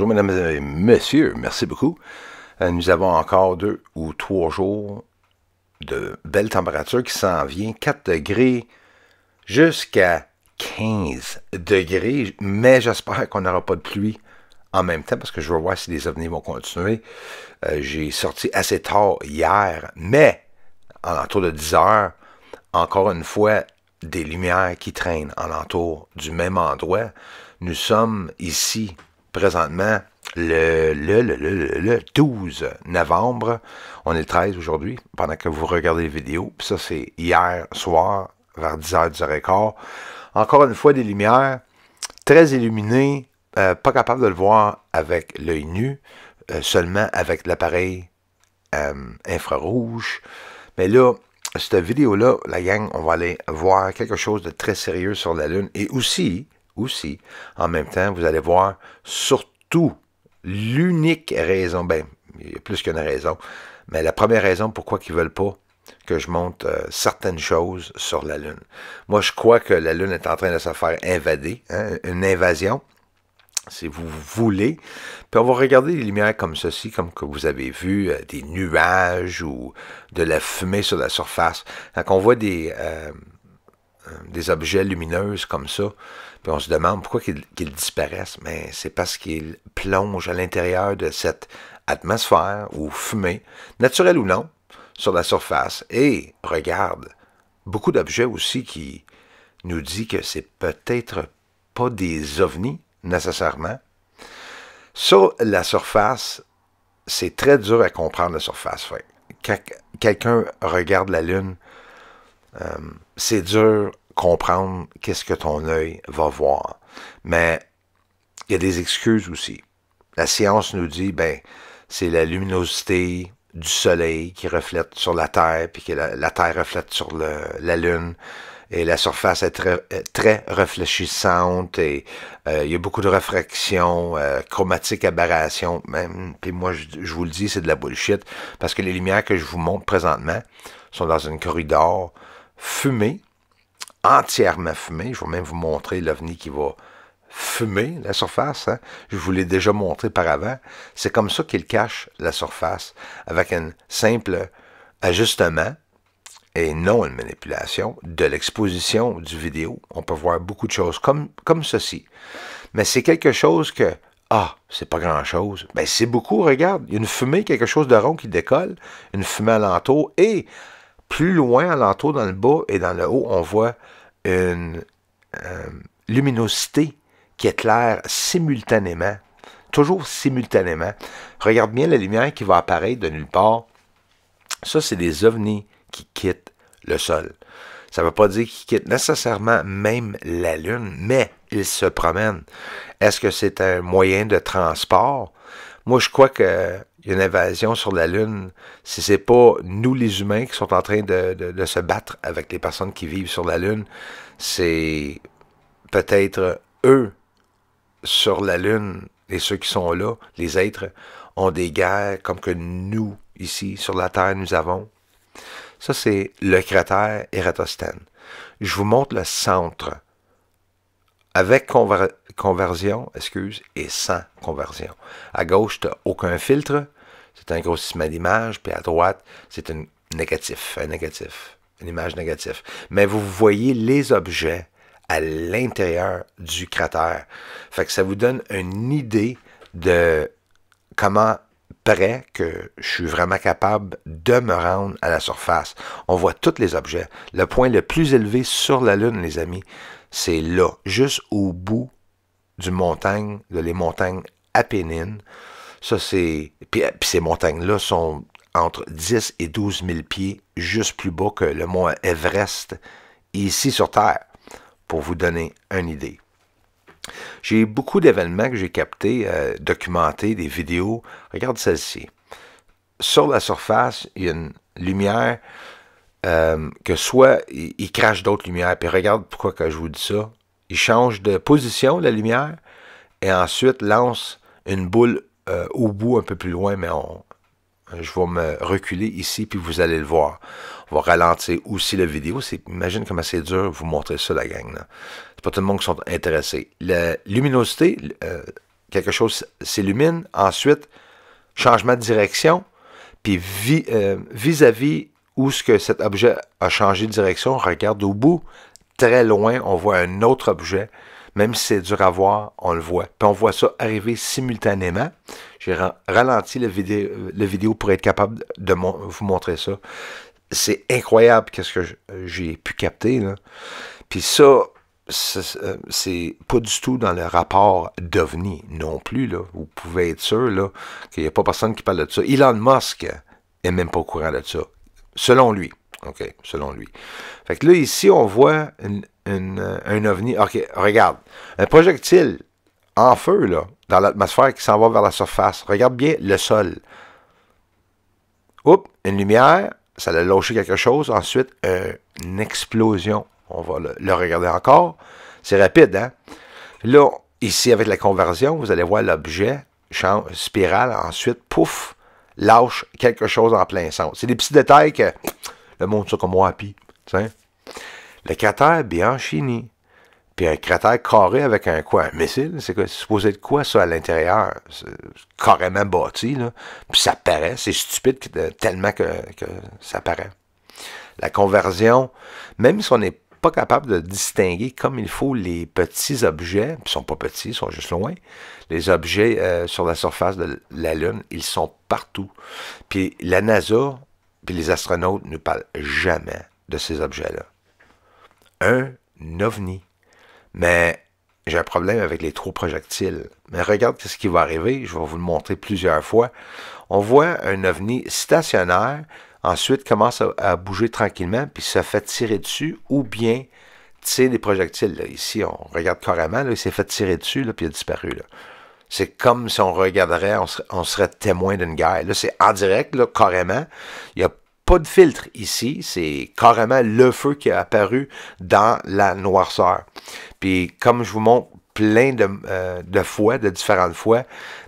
Bonjour, mesdames et messieurs. Merci beaucoup. Euh, nous avons encore deux ou trois jours de belles températures qui s'en vient. 4 degrés jusqu'à 15 degrés. Mais j'espère qu'on n'aura pas de pluie en même temps parce que je veux voir si les avenirs vont continuer. Euh, j'ai sorti assez tard hier, mais en l'entour de 10 heures, encore une fois, des lumières qui traînent en l'entour du même endroit. Nous sommes ici présentement le, le, 12 novembre. On est le 13 aujourd'hui, pendant que vous regardez les vidéos. ça, c'est hier soir, vers 10 h du Encore une fois, des lumières très illuminées, euh, pas capable de le voir avec l'œil nu, euh, seulement avec l'appareil euh, infrarouge. Mais là, cette vidéo-là, la gang, on va aller voir quelque chose de très sérieux sur la Lune. Et aussi, aussi. En même temps, vous allez voir surtout l'unique raison, ben, il y a plus qu'une raison, mais la première raison pourquoi ils ne veulent pas que je monte euh, certaines choses sur la Lune. Moi, je crois que la Lune est en train de se faire invader, hein, une invasion, si vous voulez. Puis on va regarder les lumières comme ceci, comme que vous avez vu, euh, des nuages ou de la fumée sur la surface. Quand on voit des, euh, des objets lumineux comme ça, puis on se demande pourquoi qu'ils disparaissent. Mais c'est parce qu'ils plongent à l'intérieur de cette atmosphère ou fumée, naturelle ou non, sur la surface. Et regarde, beaucoup d'objets aussi qui nous dit que c'est peut-être pas des ovnis nécessairement. Sur la surface, c'est très dur à comprendre la surface. Quand quelqu'un regarde la Lune, euh, c'est dur comprendre qu'est-ce que ton œil va voir. Mais il y a des excuses aussi. La science nous dit, ben, c'est la luminosité du soleil qui reflète sur la Terre, puis que la, Terre reflète sur la Lune. Et la surface est très, réfléchissante et euh, il y a beaucoup de réfraction, euh, chromatiques, chromatique aberration. Même, puis moi, je, je vous le dis, c'est de la bullshit parce que les lumières que je vous montre présentement sont dans un corridor fumé entièrement fumé. Je vais même vous montrer l'OVNI qui va fumer la surface. Hein. Je vous l'ai déjà montré par avant. C'est comme ça qu'il cache la surface avec un simple ajustement et non une manipulation de l'exposition du vidéo. On peut voir beaucoup de choses comme, comme ceci. Mais c'est quelque chose que, ah, c'est pas grand-chose. Ben, c'est beaucoup, regarde. Il y a une fumée, quelque chose de rond qui décolle, une fumée alentour et plus loin, l'entour, dans le bas et dans le haut, on voit une euh, luminosité qui éclaire simultanément, toujours simultanément. Regarde bien la lumière qui va apparaître de nulle part. Ça, c'est des ovnis qui quittent le sol. Ça ne veut pas dire qu'ils quittent nécessairement même la Lune, mais ils se promènent. Est-ce que c'est un moyen de transport? Moi, je crois que une invasion sur la Lune, si c'est pas nous les humains qui sont en train de, se battre avec les personnes qui vivent sur la Lune, c'est peut-être eux sur la Lune et ceux qui sont là, les êtres, ont des guerres comme que nous, ici, sur la Terre, nous avons. Ça, c'est le cratère Eratosthène. Je vous montre le centre avec conversion, excuse, et sans conversion. À gauche, aucun filtre c'est un grossissement d'image, puis à droite, c'est un négatif, un négatif, une image négative. Mais vous voyez les objets à l'intérieur du cratère. Fait que ça vous donne une idée de comment près que je suis vraiment capable de me rendre à la surface. On voit tous les objets. Le point le plus élevé sur la Lune, les amis, c'est là, juste au bout du montagne, de les montagnes Apennines. Ça, c'est. Euh, puis, ces montagnes-là sont entre 10 et 12 000 pieds, juste plus bas que le mont Everest, ici sur Terre, pour vous donner une idée. J'ai beaucoup d'événements que j'ai captés, euh, documentés, des vidéos. Regarde celle-ci. Sur la surface, il y a une lumière euh, que soit il, crache d'autres lumières. Puis regarde pourquoi que je vous dis ça. Il change de position, la lumière, et ensuite lance une boule euh, au bout un peu plus loin, mais je vais me reculer ici, puis vous allez le voir. On va ralentir aussi la vidéo. Imagine comment c'est dur vous montrer ça, la gang. C'est pas tout le monde qui sont intéressés. La luminosité, euh, quelque chose s'illumine. Ensuite, changement de direction. Puis euh, vis-à-vis où ce que cet objet a changé de direction, on regarde au bout, très loin, on voit un autre objet même si c'est dur à voir, on le voit. Puis on voit ça arriver simultanément. J'ai ralenti la vidéo, pour être capable de vous montrer ça. C'est incroyable qu'est-ce que j'ai pu capter. Puis ça, euh, c'est pas du tout dans le rapport d'OVNI non plus. Là. Vous pouvez être sûr qu'il n'y a pas personne qui parle de ça. Elon Musk est même pas au courant de ça. Selon lui. OK, selon lui. Fait que là, ici, on voit une, euh, un ovni. OK, regarde. Un projectile en feu, là, dans l'atmosphère qui s'en va vers la surface. Regarde bien le sol. Oups, une lumière, ça a lâché quelque chose. Ensuite, une explosion. On va le, regarder encore. C'est rapide, hein? Là, ici, avec la conversion, vous allez voir l'objet, spirale, ensuite, pouf, lâche quelque chose en plein centre. C'est des petits détails que le monde, ça, comme moi, Tiens le cratère bien fini. puis un cratère carré avec un coin Un missile? C'est supposé de quoi, ça, à l'intérieur? carrément bâti, là. Puis ça paraît, c'est stupide tellement que, ça paraît. La conversion, même si on n'est pas capable de distinguer comme il faut les petits objets, ils sont pas petits, ils sont juste loin, les objets euh, sur la surface de la Lune, ils sont partout. Puis la NASA, puis les astronautes ne parlent jamais de ces objets-là un ovni. Mais j'ai un problème avec les trous projectiles. Mais regarde ce qui va arriver, je vais vous le montrer plusieurs fois. On voit un ovni stationnaire, ensuite commence à, bouger tranquillement, puis se fait tirer dessus, ou bien tire des projectiles. Ici, on regarde carrément, il s'est fait tirer dessus, puis il a disparu. C'est comme si on regarderait, on serait, témoin d'une guerre. Là, c'est en direct, carrément. Il n'y a pas de filtre ici, c'est carrément le feu qui a apparu dans la noirceur. Puis comme je vous montre plein de, euh, de fois, de différentes fois,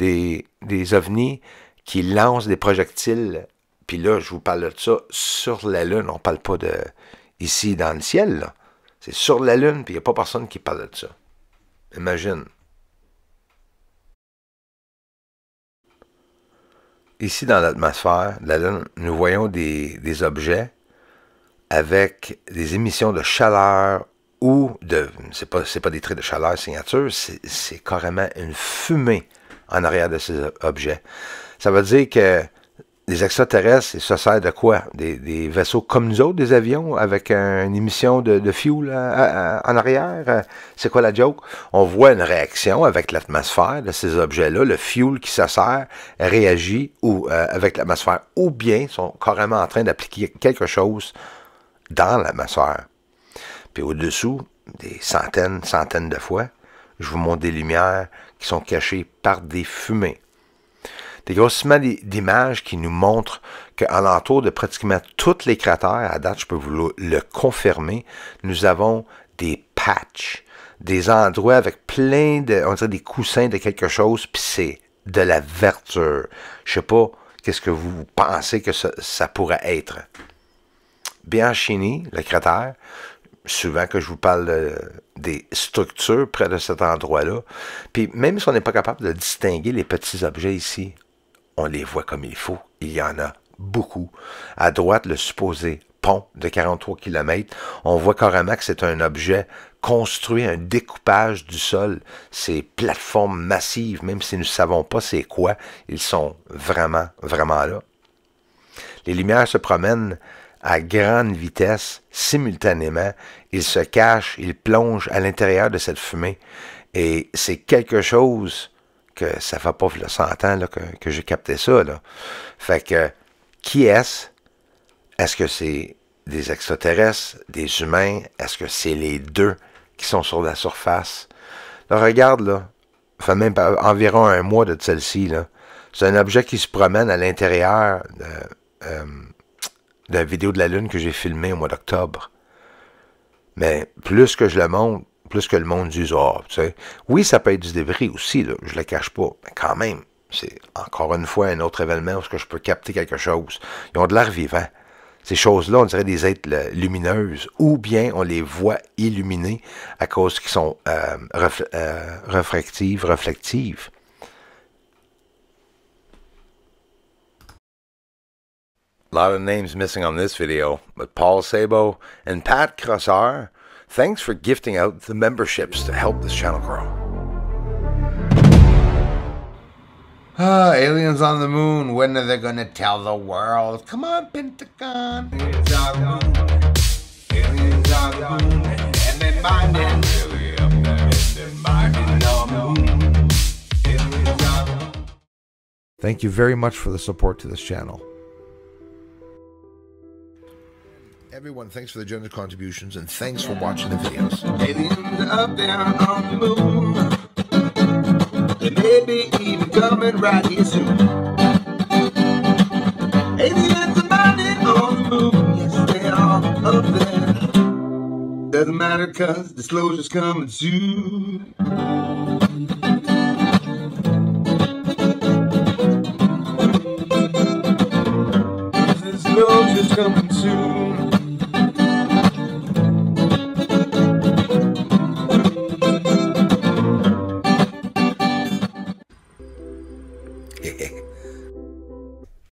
des, des ovnis qui lancent des projectiles. Puis là, je vous parle de ça sur la Lune, on ne parle pas de ici dans le ciel. C'est sur la Lune, puis il n'y a pas personne qui parle de ça. Imagine. Ici, dans l'atmosphère nous voyons des, objets avec des émissions de chaleur ou de... Ce n'est pas, des traits de chaleur signature, c'est carrément une fumée en arrière de ces objets. Ça veut dire que les extraterrestres, ils se sert de quoi? Des, vaisseaux comme nous autres, des avions, avec une émission de, fuel euh, euh, euh, en arrière? C'est quoi la joke? On voit une réaction avec l'atmosphère de ces objets-là. Le fuel qui se sert réagit ou, avec l'atmosphère, ou bien sont carrément en train d'appliquer quelque chose dans l'atmosphère. Puis au-dessous, des centaines, centaines de fois, je vous montre des lumières qui sont cachées par des fumées grossissements d'images qui nous montrent qu'à l'entour de pratiquement tous les cratères, à date, je peux vous le confirmer, nous avons des patchs, des endroits avec plein de, on dirait des coussins de quelque chose, puis c'est de la verdure. Je sais pas qu'est-ce que vous pensez que ça, pourrait être. Bien Bianchini, le cratère, souvent que je vous parle des structures près de cet endroit-là. Puis même si on n'est pas capable de distinguer les petits objets ici, on les voit comme il faut. Il y en a beaucoup. À droite, le supposé pont de 43 km, on voit carrément que c'est un objet construit, un découpage du sol. Ces plateformes massives, même si nous ne savons pas c'est quoi, ils sont vraiment, vraiment là. Les lumières se promènent à grande vitesse, simultanément. Ils se cachent, ils plongent à l'intérieur de cette fumée. Et c'est quelque chose que ça fait pas 100 ans que, j'ai capté ça. Fait que, qui est-ce? Est-ce que c'est des extraterrestres, des humains? Est-ce que c'est les deux qui sont sur la surface? regarde, là. Fait même environ un mois de celle-ci, là. C'est un objet qui se promène à l'intérieur euh, de, la vidéo de la Lune que j'ai filmée au mois d'octobre. Mais plus que je le montre, plus que le monde du Ah, Oui, ça peut être du débris aussi, je ne le cache pas, mais quand même, c'est encore une fois un autre événement où que je peux capter quelque chose. Ils ont de l'air vivant. Ces choses-là, on dirait des êtres euh, lumineuses, ou bien on les voit illuminés à cause qu'ils sont euh, refl euh, A lot of names missing on this video, but Paul Sabo and Pat Crosser Thanks for gifting out the memberships to help this channel grow. Ah, aliens on the moon. When are they going to tell the world? Come on, Pentagon. Aliens on the moon. Aliens on the moon. And they're Really up there. They're on the moon. Thank you very much for the support to this channel. Everyone, thanks for the generous contributions and thanks for watching the videos. Aliens up there on the moon. They may be even coming right here soon. Aliens are mining on the moon. Yes, they are up there. Doesn't matter cause disclosure's coming soon. Disclosure's coming soon.